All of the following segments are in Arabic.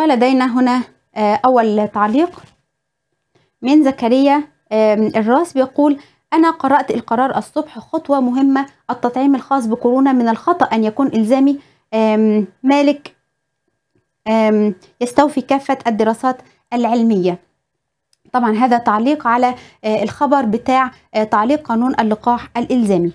ولدينا هنا آه، أول تعليق من زكريا الراس بيقول أنا قرأت القرار الصبح خطوة مهمة التطعيم الخاص بكورونا من الخطأ أن يكون إلزامي مالك يستوفي كافة الدراسات العلمية طبعا هذا تعليق على آه، الخبر بتاع آه، تعليق قانون اللقاح الإلزامي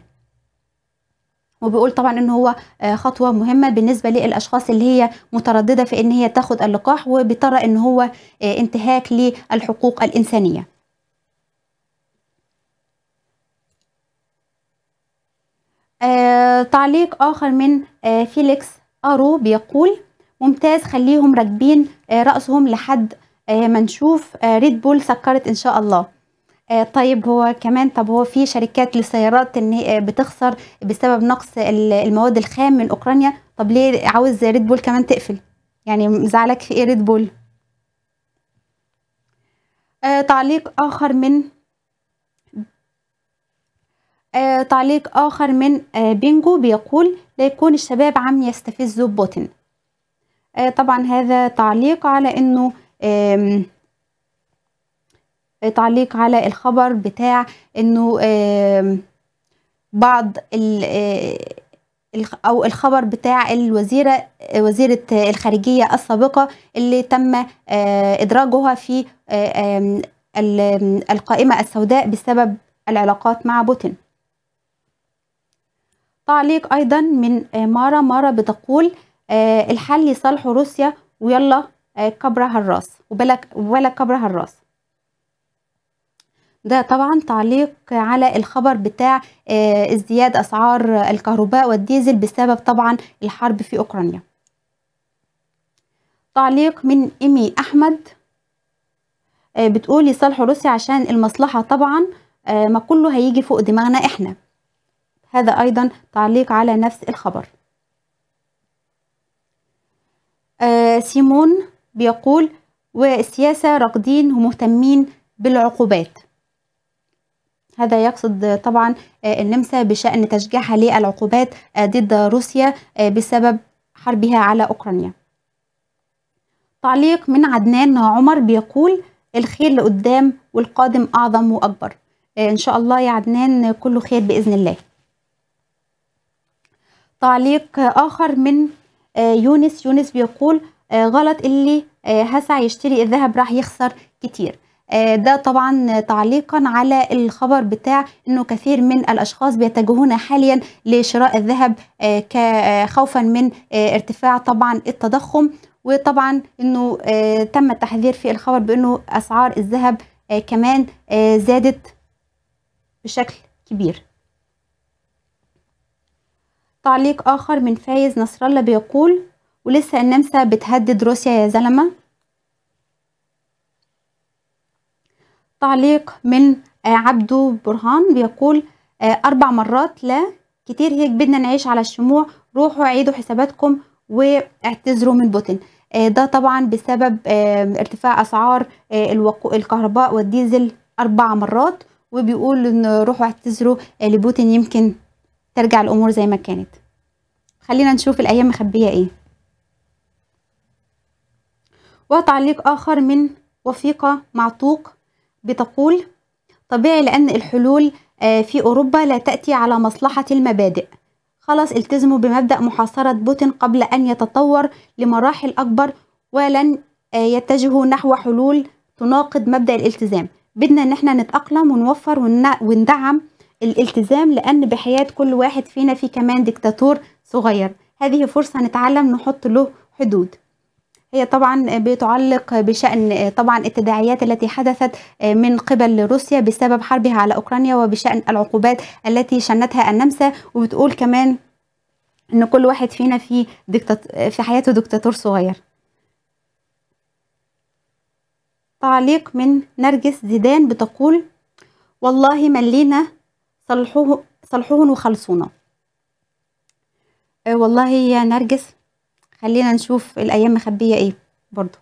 وبيقول طبعا ان هو آه، خطوه مهمه بالنسبه للاشخاص اللي هي متردده في ان هي تاخد اللقاح وبترى ان هو آه، انتهاك للحقوق الانسانيه آه تعليق آخر من آه فيليكس أرو بيقول ممتاز خليهم راكبين آه رأسهم لحد آه، ما نشوف ريد بول سكرت إن شاء الله آه، طيب هو كمان طب هو في شركات للسيارات ان هي آه، بتخسر بسبب نقص المواد الخام من اوكرانيا طب ليه عاوز ريد بول كمان تقفل يعني زعلك في ايه ريد بول آه تعليق اخر من آه تعليق اخر من آه بينجو بيقول لا يكون الشباب عم يستفزوا بوتين آه طبعا هذا تعليق على انه آه تعليق على الخبر بتاع انه بعض او الخبر بتاع الوزيره وزيره الخارجيه السابقه اللي تم ادراجها في القائمه السوداء بسبب العلاقات مع بوتين تعليق ايضا من مارا مارا بتقول الحل يصالحه روسيا ويلا كبرها الراس وبلا ولا كبرها الراس ده طبعا تعليق على الخبر بتاع آه، ازدياد اسعار الكهرباء والديزل بسبب طبعا الحرب في اوكرانيا تعليق من ايمي احمد آه، بتقول يصالحوا روسيا عشان المصلحة طبعا آه، ما كله هيجي فوق دماغنا احنا هذا ايضا تعليق على نفس الخبر سيمون بيقول والسياسة راقدين ومهتمين بالعقوبات هذا يقصد طبعا آه، النمسا بشأن تشجيعها للعقوبات آه، ضد روسيا آه، بسبب حربها على أوكرانيا تعليق من عدنان عمر بيقول الخير لقدام والقادم أعظم وأكبر إن شاء الله يا عدنان كله خير بإذن الله تعليق آخر من يونس يونس بيقول غلط اللي هسع يشتري الذهب راح يخسر كتير آه، ده طبعا تعليقا على الخبر بتاع انه كثير من الاشخاص بيتجهون حاليا لشراء الذهب آه، آه، خوفا من ارتفاع طبعا التضخم وطبعا انه تم التحذير في الخبر بانه اسعار الذهب كمان زادت بشكل كبير تعليق اخر من فايز نصر الله بيقول ولسه النمسا بتهدد روسيا يا زلمه تعليق من آه، عبده برهان بيقول آه، أربع مرات لا كتير هيك بدنا نعيش على الشموع روحوا عيدوا حساباتكم واعتذروا من بوتين آه، ده طبعا بسبب ارتفاع أسعار الكهرباء والديزل أربع مرات وبيقول إن روحوا اعتذروا لبوتين يمكن ترجع الأمور زي ما كانت خلينا نشوف الأيام مخبية إيه وتعليق آخر من وفيقة معتوق بتقول طبيعي لأن الحلول آه، في أوروبا لا تأتي على مصلحة المبادئ خلاص التزموا بمبدأ محاصرة بوتين قبل أن يتطور لمراحل أكبر ولن آه، يتجهوا نحو حلول تناقض مبدأ الالتزام بدنا ان احنا نتأقلم ونوفر وندعم الالتزام لأن بحياة كل واحد فينا في كمان ديكتاتور صغير هذه فرصة نتعلم نحط له حدود هي إيه، طبعا بتعلق بشأن إيه، طبعا التداعيات التي حدثت إيه، من قبل روسيا بسبب حربها على أوكرانيا وبشأن العقوبات التي شنتها النمسا وبتقول كمان ان كل واحد فينا في في حياته دكتاتور صغير تعليق من نرجس زيدان بتقول والله ملينا صلحوه صلحوهن وخلصونا والله يا نرجس خلينا نشوف الأيام مخبية إيه برضو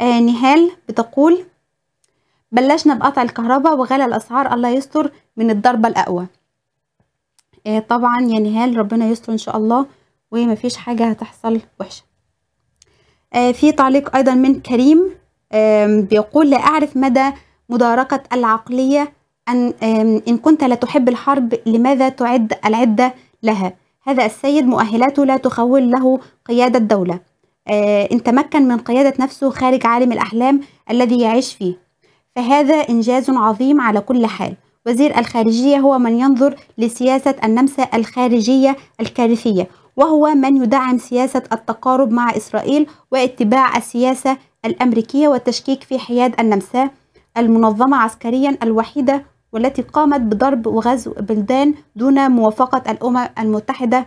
آه نهال بتقول بلشنا بقطع الكهرباء وغلى الأسعار الله يستر من الضربة الأقوى آه طبعا يا نهال ربنا يستر إن شاء الله ومفيش حاجة هتحصل وحشة آه في تعليق أيضا من كريم آه بيقول لا أعرف مدى مداركة العقلية أن, إن كنت لا تحب الحرب لماذا تعد العدة لها هذا السيد مؤهلاته لا تخول له قيادة دولة آه، إن تمكن من قيادة نفسه خارج عالم الأحلام الذي يعيش فيه فهذا إنجاز عظيم على كل حال وزير الخارجية هو من ينظر لسياسة النمسا الخارجية الكارثية وهو من يدعم سياسة التقارب مع إسرائيل واتباع السياسة الأمريكية والتشكيك في حياد النمسا المنظمة عسكريا الوحيدة والتي قامت بضرب وغزو بلدان دون موافقة الأمم المتحدة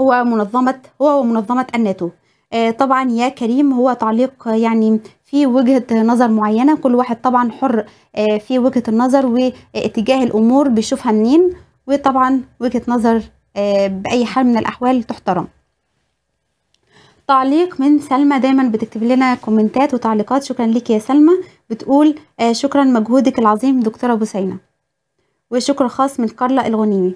هو منظمة هو ومنظمة الناتو آه، طبعا يا كريم هو تعليق آه، يعني في وجهة نظر معينة كل واحد طبعا حر آه، في وجهة النظر واتجاه الأمور بيشوفها منين وطبعا وجهة نظر بأي حال من الأحوال تحترم تعليق من سلمى دايما بتكتب لنا كومنتات وتعليقات شكرا لك يا سلمى بتقول آه شكرا مجهودك العظيم دكتورة بوسينة وشكر خاص من كارلا الغنيمي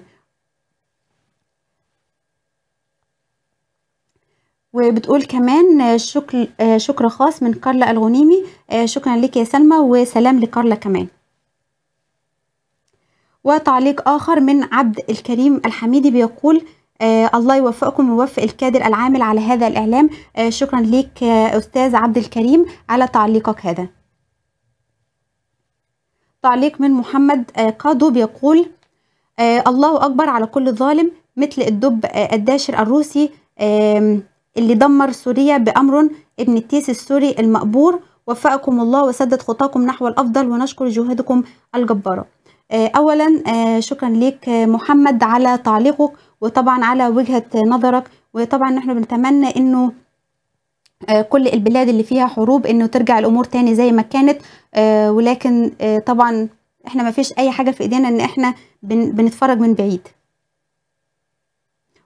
وبتقول كمان آه، شكر آه، شكر خاص من كارلا الغنيمي آه، شكرا لك يا سلمى وسلام لكارلا كمان وتعليق آخر من عبد الكريم الحميدي بيقول الله يوفقكم ويوفق الكادر العامل على هذا الإعلام شكرا لك أستاذ عبد الكريم على تعليقك هذا تعليق من محمد آه، قادو بيقول آه، الله أكبر على كل ظالم مثل الدب آه، الداشر الروسي اللي دمر سوريا بأمر ابن التيس السوري المقبور وفقكم الله وسدد خطاكم نحو الأفضل ونشكر جهودكم الجبارة أولا شكرا ليك محمد على تعليقك وطبعا على وجهة نظرك وطبعا نحن بنتمنى أنه آه، كل البلاد اللي فيها حروب انه ترجع الامور تاني زي ما كانت آه، ولكن آه، طبعا احنا ما فيش اي حاجه في ايدينا ان احنا بنتفرج من بعيد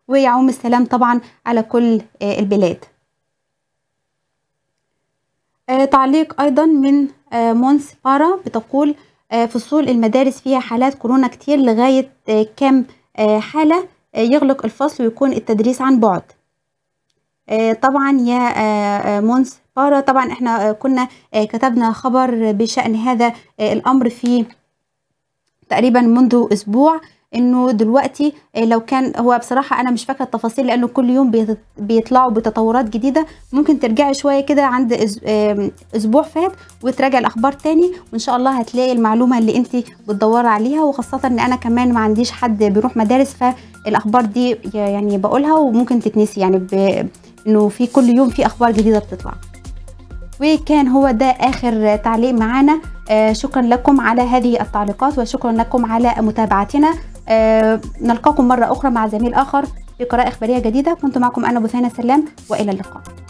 ويعوم السلام طبعا على كل البلاد تعليق ايضا من مونس بارا بتقول فصول المدارس فيها حالات كورونا كتير لغايه كام حاله يغلق الفصل ويكون التدريس عن بعد آه، طبعا يا آه، آه، منس بارا طبعا احنا كنا كتبنا خبر بشأن هذا الأمر في تقريبا منذ أسبوع انه دلوقتي لو كان هو بصراحه انا مش فاكره التفاصيل لانه كل يوم بيطلعوا بتطورات جديده ممكن ترجعي شويه كده عند اسبوع فات وتراجع الاخبار تاني وان شاء الله هتلاقي المعلومه اللي انت بتدوري عليها وخاصه ان انا كمان ما عنديش حد بيروح مدارس فالاخبار دي يعني بقولها وممكن تتنسي يعني انه في كل يوم في اخبار جديده بتطلع وكان هو ده اخر تعليق معانا آه شكرا لكم على هذه التعليقات وشكرا لكم على متابعتنا آه نلقاكم مره اخرى مع زميل اخر في قراءه اخباريه جديده كنت معكم انا بثينه سلام والى اللقاء